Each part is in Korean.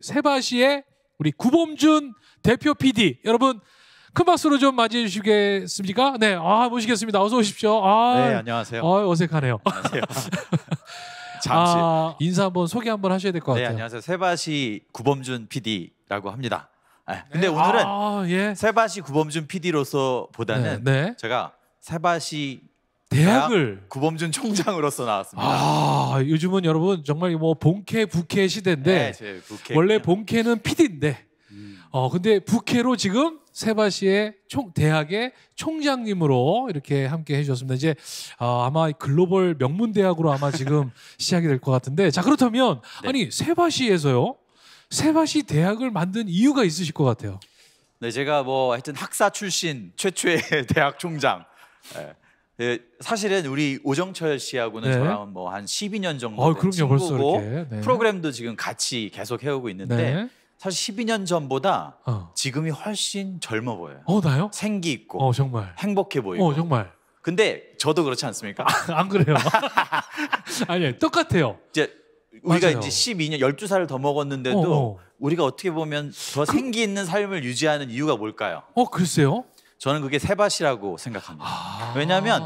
세바시의 우리 구범준 대표 PD 여러분 큰 박수로 좀 맞이해 주시겠습니까? 네, 아 모시겠습니다. 어서 오십시오. 아, 네, 안녕하세요. 아, 어색하네요. 안녕하세요. 잠시 아, 인사 한번 소개 한번 하셔야 될것 네, 같아요. 네, 안녕하세요. 세바시 구범준 PD라고 합니다. 아, 네, 근데 오늘은 아, 예. 세바시 구범준 PD로서보다는 네, 네, 제가 세바시 대학을 구범준 총장으로서 나왔습니다. 아 요즘은 여러분 정말 뭐 본캐 부캐 시대인데 네, 원래 본캐는 PD인데 음. 어 근데 부캐로 지금 세바시의 총 대학의 총장님으로 이렇게 함께 해주셨습니다. 이제 어, 아마 글로벌 명문 대학으로 아마 지금 시작이 될 것 같은데 자 그렇다면 네. 아니 세바시에서요 세바시 대학을 만든 이유가 있으실 것 같아요. 네 제가 뭐 하여튼 학사 출신 최초의 대학 총장. 네. 예, 사실은 우리 오정철 씨하고는 네. 저랑 뭐 한 12년 정도 어, 된 친구고 네. 프로그램도 지금 같이 계속 해오고 있는데 네. 사실 12년 전보다 어. 지금이 훨씬 젊어 보여요. 어 나요? 생기 있고, 어 정말 행복해 보이고, 어 정말. 근데 저도 그렇지 않습니까? 아, 안 그래요? 아니 똑같아요. 이제 우리가 맞아요. 이제 12년 12살을 더 먹었는데도 어어. 어. 우리가 어떻게 보면 더 그... 생기 있는 삶을 유지하는 이유가 뭘까요? 어 글쎄요. 저는 그게 세밭이라고 생각합니다. 아~ 왜냐하면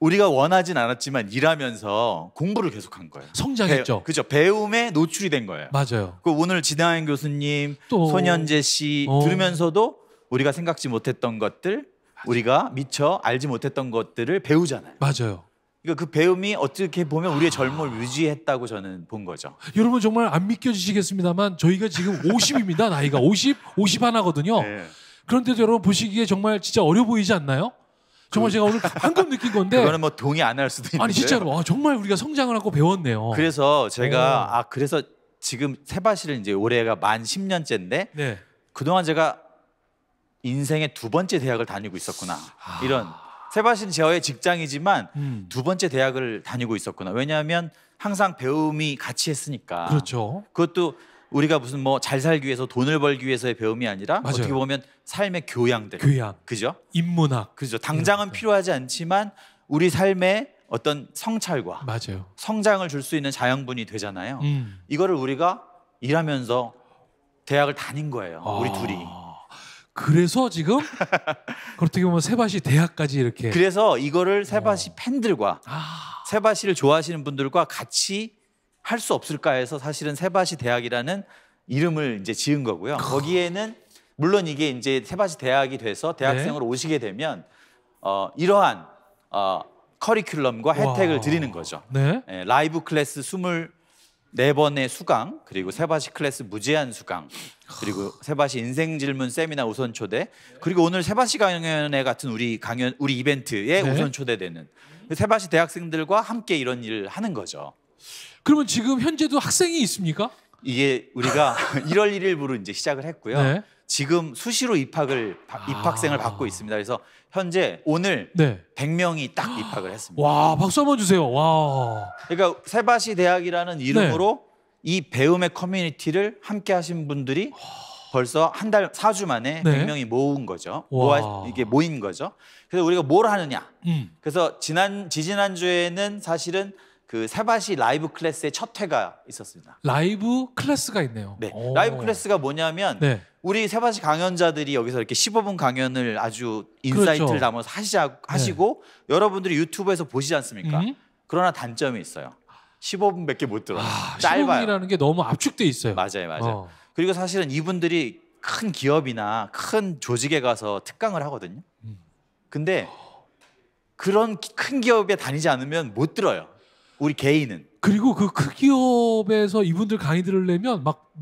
우리가 원하진 않았지만 일하면서 공부를 계속한 거예요. 성장했죠. 배, 그죠. 배움에 노출이 된 거예요. 맞아요. 그 오늘 지대환 교수님, 또... 손현재 씨 어. 들으면서도 우리가 생각지 못했던 것들, 맞아요. 우리가 미처 알지 못했던 것들을 배우잖아요. 맞아요. 그니까그 배움이 어떻게 보면 우리의 젊음을 유지했다고 저는 본 거죠. 여러분 정말 안 믿겨지시겠습니다만 저희가 지금 50입니다. 나이가 50, 50하거든요 네. 그런데도 여러분 보시기에 정말 진짜 어려 보이지 않나요? 정말 그 제가 오늘 한껏 느낀 건데 그거는 뭐 동의 안 할 수도 있는데 아니 진짜로 아, 정말 우리가 성장을 하고 배웠네요. 그래서 제가 오. 아 그래서 지금 세바시를 이제 올해가 만 10년째인데 네. 그동안 제가 인생의 두 번째 대학을 다니고 있었구나 아. 이런 세바시는 저의 직장이지만 음. 두 번째 대학을 다니고 있었구나 왜냐하면 항상 배움이 같이 했으니까 그렇죠. 그것도 우리가 무슨 뭐 잘 살기 위해서 돈을 벌기 위해서의 배움이 아니라 맞아요. 어떻게 보면 삶의 교양들. 교양. 그죠? 인문학. 그죠. 당장은 필요하지 않지만 우리 삶의 어떤 성찰과 맞아요. 성장을 줄 수 있는 자양분이 되잖아요. 음. 이거를 우리가 일하면서 대학을 다닌 거예요. 아. 우리 둘이. 그래서 지금 어떻게 보면 세바시 대학까지 이렇게 그래서 이거를 세바시 어. 팬들과 아. 세바시를 좋아하시는 분들과 같이 할수 없을까 해서 사실은 세바시 대학이라는 이름을 이제 지은 거고요. 아. 거기에는 물론 이게 이제 세바시 대학이 돼서 네. 대학생으로 네. 오시게 되면 어, 이러한 어, 커리큘럼과 혜택을 와. 드리는 거죠. 네? 네, 라이브 클래스 24번의 수강, 그리고 세바시 클래스 무제한 수강, 그리고 세바시 인생 질문 세미나 우선 초대, 그리고 오늘 세바시 강연회 같은 우리 강연 우리 이벤트에 네. 우선 초대되는 세바시 대학생들과 함께 이런 일을 하는 거죠. 그러면 지금 현재도 학생이 있습니까? 이게 우리가 1월 1일부로 이제 시작을 했고요. 네. 지금 수시로 입학을 아... 입학생을 받고 있습니다. 그래서 현재 오늘 네. 100명이 딱 입학을 했습니다. 와, 박수 한번 주세요. 와. 그러니까 세바시 대학이라는 이름으로 네. 이 배움의 커뮤니티를 함께 하신 분들이 아. 벌써 한 달, 4주 만에 네. 100명이 모은 거죠. 모아, 이게 모인 거죠. 그래서 우리가 뭘 하느냐. 음. 그래서 지난, 지지난주에는 사실은 그세바시 라이브 클래스의 첫 회가 있었습니다. 라이브 클래스가 있네요. 네. 오. 라이브 클래스가 뭐냐면 네. 우리 세바시 강연자들이 여기서 이렇게 15분 강연을 아주 인사이트를 그렇죠. 담아서 하시자, 네. 하시고 네. 여러분들이 유튜브에서 보시지 않습니까? 음? 그러나 단점이 있어요. 15분밖에 못 들어요. 아, 짧아요. 15분이라는 게 너무 압축돼 있어요. 맞아요, 맞아요. 어. 그리고 사실은 이분들이 큰 기업이나 큰 조직에 가서 특강을 하거든요. 음. 근데 그런 큰 기업에 다니지 않으면 못 들어요. 우리 개인은. 그리고 그 크기업에서 이분들 강의 들을내면막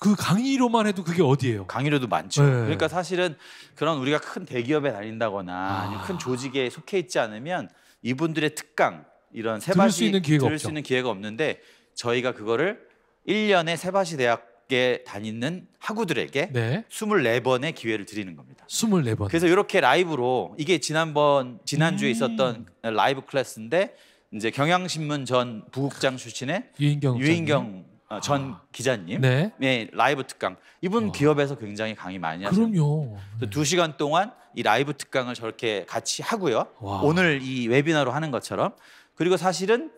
그 강의로만 해도 그게 어디예요? 강의료도 많죠. 네. 그러니까 사실은 그런 우리가 큰 대기업에 다닌다거나 아... 아니면 큰 조직에 속해 있지 않으면 이분들의 특강 이런 세바시 들을 수 있는 기회가, 들을 수 있는 기회가 없는데 저희가 그거를 1년에 세바시 대학에 다니는 학우들에게 네. 24번의 기회를 드리는 겁니다. 24번. 그래서 이렇게 라이브로 이게 지난번 지난주에 음. 있었던 라이브 클래스인데 이제 경향신문 전 부국장 출신의 유인경, 유인경 어, 아. 기자님, 네. 네 라이브 특강 이분 와. 기업에서 굉장히 강의 많이 하세요. 그럼요. 네. 두 시간 동안 이 라이브 특강을 저렇게 같이 하고요. 와. 오늘 이 웨비나로 하는 것처럼 그리고 사실은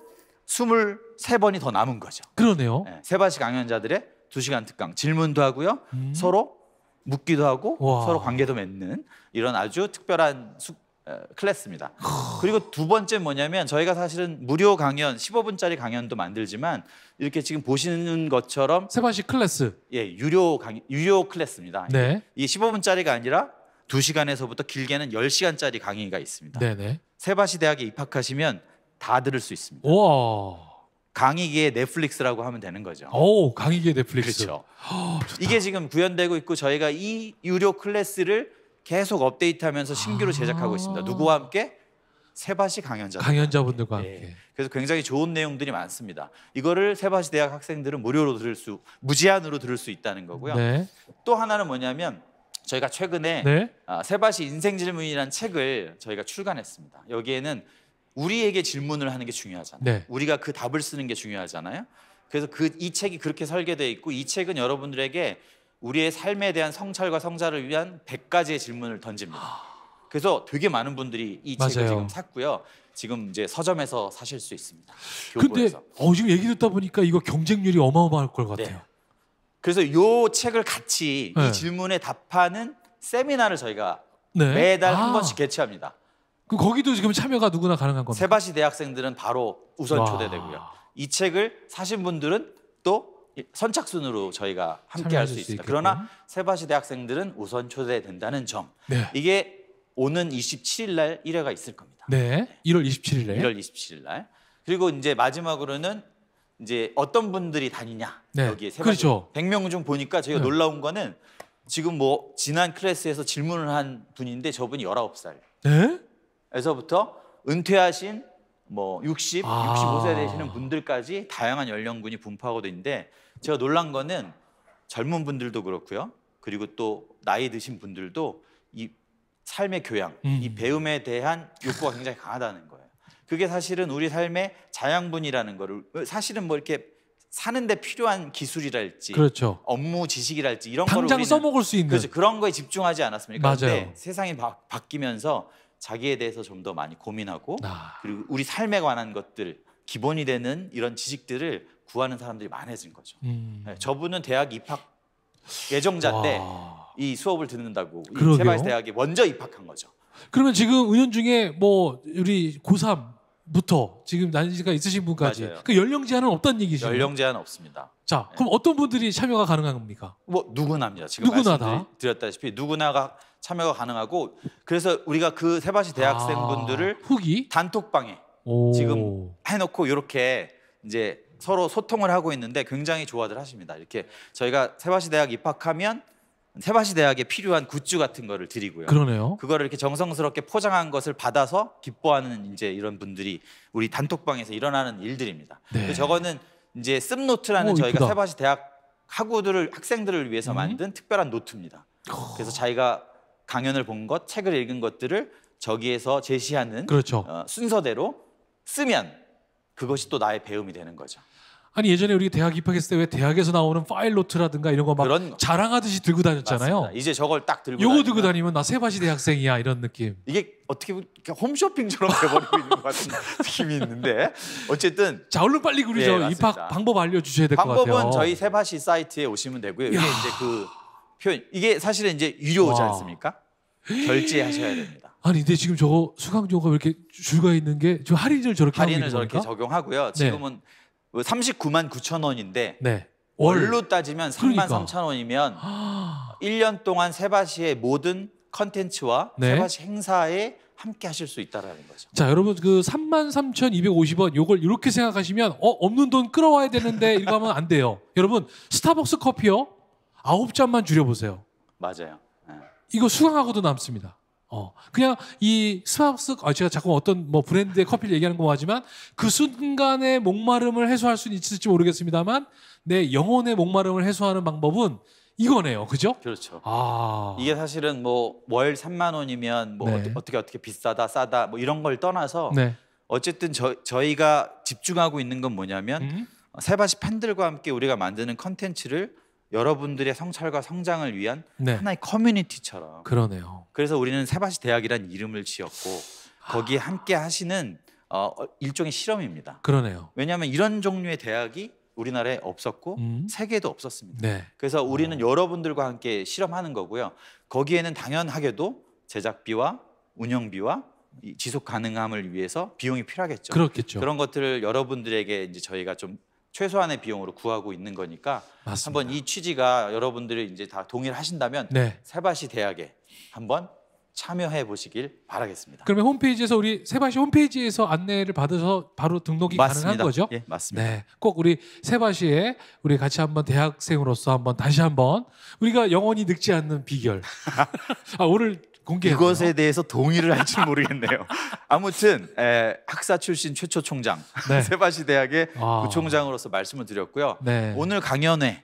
23번이 더 남은 거죠. 그러네요. 네, 세바시 강연자들의 두시간 특강 질문도 하고요. 음. 서로 묻기도 하고 와. 서로 관계도 맺는 이런 아주 특별한 수, 클래스입니다. 그리고 두 번째 뭐냐면 저희가 사실은 무료 강연 15분짜리 강연도 만들지만 이렇게 지금 보시는 것처럼 세관식 클래스 예 유료 강 유료 클래스입니다. 네. 이 15분짜리가 아니라 2시간에서부터 길게는 1시간짜리 강의가 있습니다. 네네. 세바시 대학에 입학하시면 다 들을 수 있습니다. 와. 강의계 넷플릭스라고 하면 되는 거죠. 오, 강의계 넷플릭스. 그렇죠. 허, 아, 이게 지금 구현되고 있고 저희가 이 유료 클래스를 계속 업데이트하면서 신규로 아. 제작하고 있습니다. 누구와 함께? 세바시 강연자 강연자분들과 함께. 예. 그래서 굉장히 좋은 내용들이 많습니다. 이거를 세바시 대학 학생들은 무료로 들을 수, 무제한으로 들을 수 있다는 거고요. 네. 또 하나는 뭐냐면 저희가 최근에 네. 아, 세바시 인생 질문이라는 책을 저희가 출간했습니다. 여기에는 우리에게 질문을 하는 게 중요하잖아요. 네. 우리가 그 답을 쓰는 게 중요하잖아요. 그래서 그 이 책이 그렇게 설계되어 있고 이 책은 여러분들에게 우리의 삶에 대한 성찰과 성자를 위한 100가지의 질문을 던집니다. 그래서 되게 많은 분들이 이 맞아요. 책을 지금 샀고요. 지금 이제 서점에서 사실 수 있습니다. 교보데 어, 지금 얘기 듣다 보니까 이거 경쟁률이 어마어마할 것 네. 같아요. 네. 그래서 요 책을 같이 네. 이 질문에 답하는 세미나를 저희가 네. 매달 아. 한 번씩 개최합니다. 그 거기도 지금 참여가 누구나 가능한 겁니다. 세바시 대학생들은 바로 우선 와. 초대되고요. 이 책을 사신 분들은 또 선착순으로 저희가 함께 할 수 있습니다. 그러나 세바시 대학생들은 우선 초대된다는 점. 네. 이게 오는 27일 날 1회가 있을 겁니다. 네. 1월 27일 날. 1월 27일 날. 그리고 이제 마지막으로는 이제 어떤 분들이 다니냐. 네. 여기에 세바시 그렇죠. 100명 중 보니까 저희가 네. 놀라운 거는 지금 뭐 지난 클래스에서 질문을 한 분인데 저분이 19살. 네? 에서부터 은퇴하신 뭐 60, 아. 65세 되시는 분들까지 다양한 연령군이 분포하고 있는데 제가 놀란 거는 젊은 분들도 그렇고요. 그리고 또 나이 드신 분들도 이 삶의 교양, 음. 이 배움에 대한 욕구가 굉장히 강하다는 거예요. 그게 사실은 우리 삶의 자양분이라는 거를 사실은 뭐 이렇게 사는데 필요한 기술이랄지, 그렇죠. 업무 지식이랄지 이런 거를 당장 써먹을 수 있는 그렇죠. 그런 거에 집중하지 않았습니까? 맞아요. 근데 세상이 바, 바뀌면서 자기에 대해서 좀 더 많이 고민하고 아. 그리고 우리 삶에 관한 것들 기본이 되는 이런 지식들을 구하는 사람들이 많아진 거죠. 음. 네, 저분은 대학 입학 예정자인데 와. 이 수업을 듣는다고 그러이 세바이스 대학에 먼저 입학한 거죠. 그러면 지금 의원 중에 뭐 우리 고3 부터 지금 난이가 있으신 분까지 맞아요. 그 연령 제한은 없다는 얘기죠 연령 제한 없습니다. 자, 그럼 어떤 분들이 참여가 가능한 겁니까? 뭐 누구나입니다. 지금 누구나 다 드렸다시피 누구나가 참여가 가능하고 그래서 우리가 그 세바시 대학생분들을 아, 후기 단톡방에 오. 지금 해놓고 이렇게 이제 서로 소통을 하고 있는데 굉장히 좋아들 하십니다. 이렇게 저희가 세바시 대학 입학하면 세바시 대학에 필요한 굿즈 같은 거를 드리고요. 그러네요. 그거를 이렇게 정성스럽게 포장한 것을 받아서 기뻐하는 이제 이런 분들이 우리 단톡방에서 일어나는 일들입니다. 네. 저거는 이제 씀노트라는 오, 저희가 세바시 대학 학우들을 학생들을 위해서 음. 만든 음. 특별한 노트입니다. 오. 어. 그래서 자기가 강연을 본 것, 책을 읽은 것들을 저기에서 제시하는 그렇죠. 어, 순서대로 쓰면 그것이 또 나의 배움이 되는 거죠. 아니 예전에 우리 대학 입학했을 때 왜 대학에서 나오는 파일노트라든가 이런 거 막 자랑하듯이 들고 다녔잖아요. 맞습니다. 이제 저걸 딱 들고 요거 다니면. 들고 다니면 나 세바시 대학생이야 이런 느낌. 이게 어떻게 홈쇼핑처럼 돼버리고 있는 것 같은 느낌이 있는데 어쨌든 자 얼른 빨리 그리죠 네, 예, 입학 방법 알려주셔야 될 것 같아요. 방법은 저희 세바시 사이트에 오시면 되고요. 이게 이제 그 표현 이게 사실은 이제 유료지 않습니까? 결제하셔야 됩니다. 아니 근데 지금 저거 수강료가 왜 이렇게 줄가 있는 게저 할인을 저렇게 할인을 저렇게 적용하고요. 네. 지금은 네. 39만 9천 원인데 네. 월로 따지면 3만 그러니까. 3천 원이면 1년 아. 동안 세바시의 모든 컨텐츠와 네. 세바시 행사에 함께 하실 수 있다라는 거죠. 자, 여러분 그 33,250원 요걸 이렇게 생각하시면 어, 없는 돈 끌어와야 되는데 이거 하면 안 돼요. 여러분 스타벅스 커피요. 9잔만 줄여 보세요. 맞아요. 네. 이거 수강하고도 남습니다. 어, 그냥 이스마벅스 아, 제가 자꾸 어떤 뭐 브랜드의 커피를 얘기하는 거 하지만 그 순간의 목마름을 해소할 수는 있을지 모르겠습니다만 내 영혼의 목마름을 해소하는 방법은 이거네요. 그죠? 그렇죠. 아. 이게 사실은 뭐월 3만 원이면 뭐 네. 어떻게 어떻게 비싸다 싸다 뭐 이런 걸 떠나서 네. 어쨌든 저, 저희가 집중하고 있는 건 뭐냐면 음? 어, 세바시 팬들과 함께 우리가 만드는 컨텐츠를 여러분들의 성찰과 성장을 위한 네. 하나의 커뮤니티처럼 그러네요. 그래서 우리는 세바시 대학이란 이름을 지었고 아. 거기에 아... 함께 하시는 어, 어, 일종의 실험입니다. 그러네요. 왜냐하면 이런 종류의 대학이 우리나라에 없었고 음? 세계에도 없었습니다. 네. 그래서 아. 우리는 어... 여러분들과 함께 실험하는 거고요. 거기에는 당연하게도 제작비와 운영비와 지속 가능함을 위해서 비용이 필요하겠죠. 그렇겠죠. 그런 것들을 여러분들에게 이제 저희가 좀 최소한의 비용으로 구하고 있는 거니까 맞습니다. 한번 이 취지가 여러분들이 이제 다 동의를 하신다면 네. 세바시 대학에 한번 참여해 보시길 바라겠습니다. 그러면 홈페이지에서 우리 세바시 홈페이지에서 안내를 받아서 바로 등록이 맞습니다. 가능한 거죠? 예, 맞습니다. 네, 꼭 우리 세바시에 우리 같이 한번 대학생으로서 한번 다시 한번 우리가 영원히 늙지 않는 비결. 아, 오늘 공개했요 이것에 대해서 동의를 할지 모르겠네요. 아무튼 에, 학사 출신 최초 총장 네. 세바시 대학의 부총장으로서 아. 말씀을 드렸고요. 네. 오늘 강연회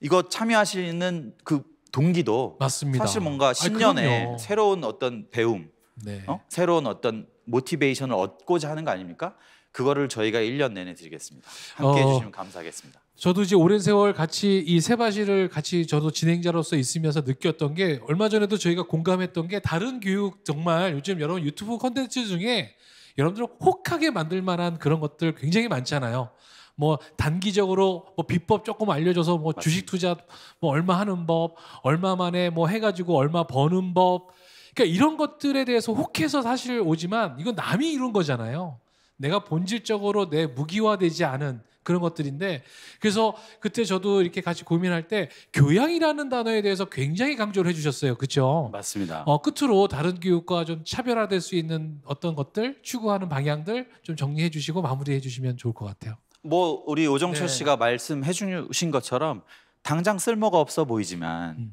이거 참여하시는 그 동기도 맞습니다. 사실 뭔가 신년에 아니, 새로운 어떤 배움, 네. 어? 새로운 어떤 모티베이션을 얻고자 하는 거 아닙니까? 그거를 저희가 1년 내내 드리겠습니다. 함께 어... 주시면 감사하겠습니다. 저도 이제 오랜 세월 같이 이 세바시를 같이 저도 진행자로서 있으면서 느꼈던 게 얼마 전에도 저희가 공감했던 게 다른 교육 정말 요즘 여러분 유튜브 컨텐츠 중에 여러분들 혹하게 만들 만한 그런 것들 굉장히 많잖아요. 뭐 단기적으로 뭐 비법 조금 알려줘서 뭐 주식 투자 뭐 얼마 하는 법, 얼마 만에 뭐 해가지고 얼마 버는 법. 그러니까 이런 것들에 대해서 혹해서 사실 오지만 이건 남이 이런 거잖아요. 내가 본질적으로 내 무기화되지 않은 그런 것들인데 그래서 그때 저도 이렇게 같이 고민할 때 교양이라는 단어에 대해서 굉장히 강조를 해주셨어요. 그렇죠? 맞습니다. 어, 끝으로 다른 교육과 좀 차별화될 수 있는 어떤 것들 추구하는 방향들 좀 정리해 주시고 마무리해 주시면 좋을 것 같아요. 뭐 우리 오정철 네. 씨가 말씀해 주신 것처럼 당장 쓸모가 없어 보이지만 음.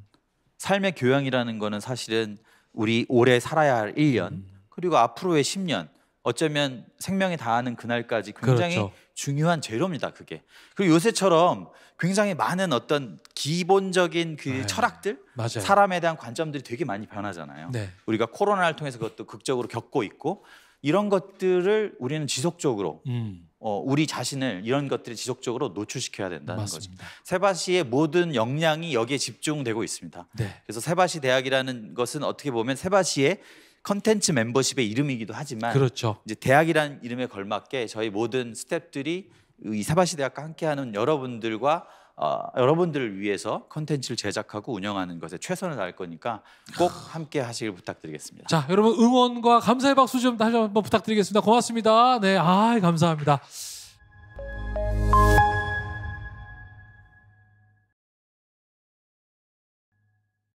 삶의 교양이라는 거는 사실은 우리 오래 살아야 할 1년 음. 그리고 앞으로의 10년 어쩌면 생명이 다하는 그날까지 굉장히 그렇죠. 중요한 재료입니다. 그게 그리고 요새처럼 굉장히 많은 어떤 기본적인 그 네. 철학들, 맞아요. 사람에 대한 관점들이 되게 많이 변하잖아요. 네. 우리가 코로나를 통해서 그것도 극적으로 겪고 있고 이런 것들을 우리는 지속적으로 음. 어, 우리 자신을 이런 것들에 지속적으로 노출시켜야 된다는 거죠. 세바시의 모든 역량이 여기에 집중되고 있습니다. 네. 그래서 세바시 대학이라는 것은 어떻게 보면 세바시의 컨텐츠 멤버십의 이름이기도 하지만 그렇죠. 이제 대학이란 이름에 걸맞게 저희 모든 스탭들이 이사바시 대학과 함께하는 여러분들과 어, 여러분들을 위해서 컨텐츠를 제작하고 운영하는 것에 최선을 다할 거니까 꼭 함께 하시길 부탁드리겠습니다. 자, 여러분 응원과 감사의 박수 좀 다시 한번 부탁드리겠습니다. 고맙습니다. 네, 아, 감사합니다.